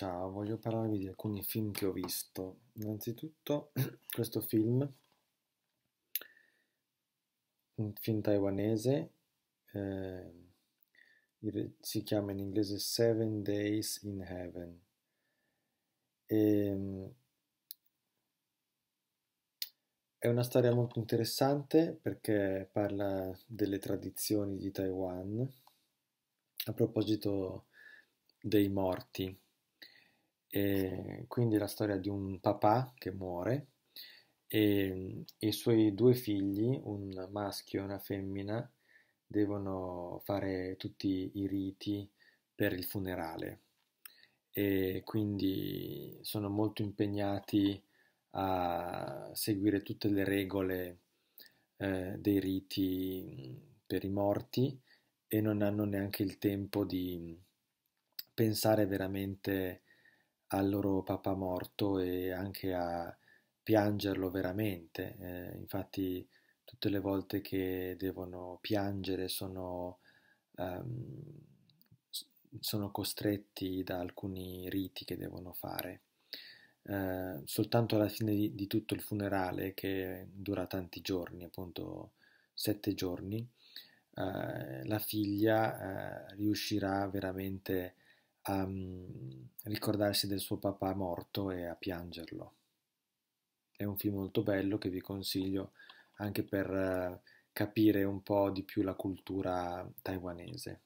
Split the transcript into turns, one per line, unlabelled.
Ciao, voglio parlarvi di alcuni film che ho visto. Innanzitutto questo film, un film taiwanese, eh, si chiama in inglese Seven Days in Heaven. E, ehm, è una storia molto interessante perché parla delle tradizioni di Taiwan a proposito dei morti e quindi la storia di un papà che muore e mm, i suoi due figli, un maschio e una femmina, devono fare tutti i riti per il funerale e quindi sono molto impegnati a seguire tutte le regole eh, dei riti mm, per i morti e non hanno neanche il tempo di mm, pensare veramente al loro papà morto e anche a piangerlo veramente. Eh, infatti tutte le volte che devono piangere sono, um, sono costretti da alcuni riti che devono fare. Eh, soltanto alla fine di, di, tutto il funerale, che dura tanti giorni, appunto sette giorni, eh, la figlia eh, riuscirà veramente a a mm, ricordarsi del suo papà morto e a piangerlo. È un film molto bello che vi consiglio anche per eh, capire un po' di più la cultura taiwanese.